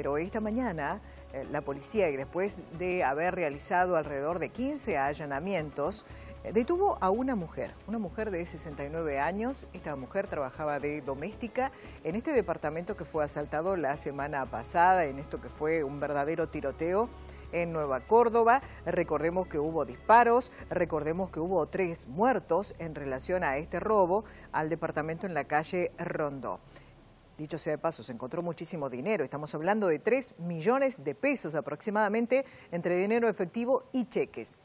Pero esta mañana eh, la policía, después de haber realizado alrededor de 15 allanamientos, eh, detuvo a una mujer, una mujer de 69 años. Esta mujer trabajaba de doméstica en este departamento que fue asaltado la semana pasada, en esto que fue un verdadero tiroteo en Nueva Córdoba. Recordemos que hubo disparos, recordemos que hubo tres muertos en relación a este robo al departamento en la calle Rondó. Dicho sea de paso, se encontró muchísimo dinero. Estamos hablando de 3 millones de pesos aproximadamente entre dinero efectivo y cheques.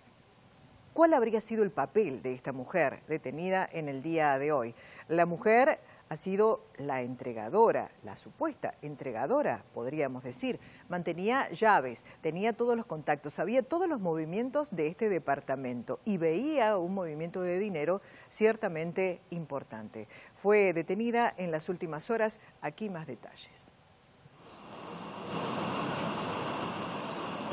¿Cuál habría sido el papel de esta mujer detenida en el día de hoy? La mujer ha sido la entregadora, la supuesta entregadora, podríamos decir. Mantenía llaves, tenía todos los contactos, sabía todos los movimientos de este departamento y veía un movimiento de dinero ciertamente importante. Fue detenida en las últimas horas. Aquí más detalles.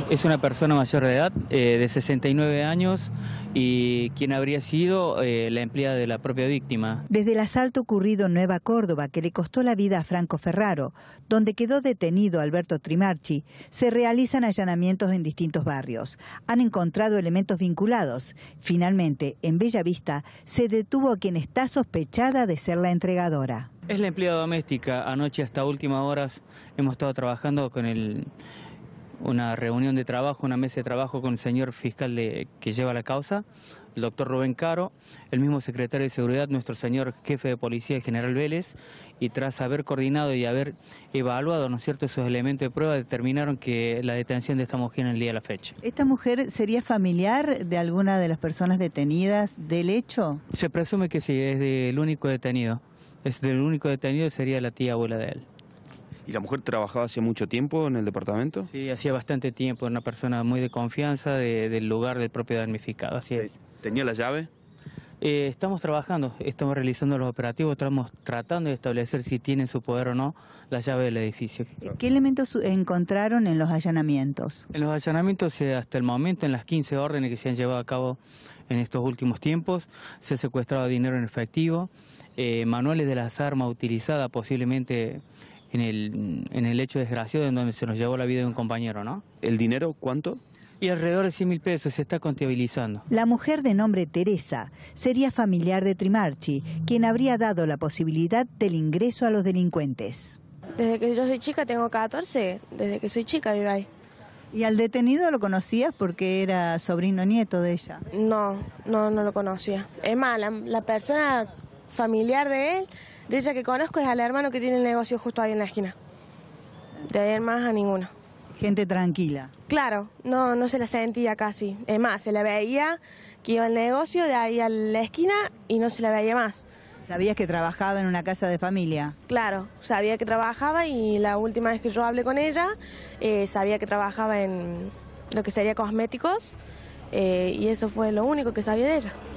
Es una persona mayor de edad, eh, de 69 años, y quien habría sido eh, la empleada de la propia víctima. Desde el asalto ocurrido en Nueva Córdoba, que le costó la vida a Franco Ferraro, donde quedó detenido Alberto Trimarchi, se realizan allanamientos en distintos barrios. Han encontrado elementos vinculados. Finalmente, en Bellavista, se detuvo a quien está sospechada de ser la entregadora. Es la empleada doméstica. Anoche hasta últimas horas hemos estado trabajando con el una reunión de trabajo, una mesa de trabajo con el señor fiscal de, que lleva la causa, el doctor Rubén Caro, el mismo secretario de Seguridad, nuestro señor jefe de policía, el general Vélez, y tras haber coordinado y haber evaluado ¿no es cierto? esos elementos de prueba, determinaron que la detención de esta mujer en el día de la fecha. ¿Esta mujer sería familiar de alguna de las personas detenidas del hecho? Se presume que sí, es del único detenido. Es del único detenido, sería la tía abuela de él. ¿Y la mujer trabajaba hace mucho tiempo en el departamento? Sí, hacía bastante tiempo, era una persona muy de confianza del lugar del propiedad damnificado, ¿Tenía la llave? Eh, estamos trabajando, estamos realizando los operativos, estamos tratando de establecer si tiene su poder o no la llave del edificio. ¿Qué elementos encontraron en los allanamientos? En los allanamientos, eh, hasta el momento, en las 15 órdenes que se han llevado a cabo en estos últimos tiempos, se ha secuestrado dinero en efectivo, eh, manuales de las armas utilizadas posiblemente en el, en el hecho desgraciado en donde se nos llevó la vida de un compañero, ¿no? ¿El dinero cuánto? y alrededor de 100 mil pesos se está contabilizando. La mujer de nombre Teresa sería familiar de Trimarchi, quien habría dado la posibilidad del ingreso a los delincuentes. Desde que yo soy chica, tengo 14, desde que soy chica vivo ahí. ¿Y al detenido lo conocías porque era sobrino nieto de ella? No, no, no lo conocía. Es más, la persona familiar de él, de ella que conozco, es al hermano que tiene el negocio justo ahí en la esquina. De ahí en más a ninguno. Gente tranquila. Claro, no, no se la sentía casi. Es más, se la veía que iba al negocio de ahí a la esquina y no se la veía más. ¿Sabías que trabajaba en una casa de familia? Claro, sabía que trabajaba y la última vez que yo hablé con ella, eh, sabía que trabajaba en lo que sería cosméticos eh, y eso fue lo único que sabía de ella.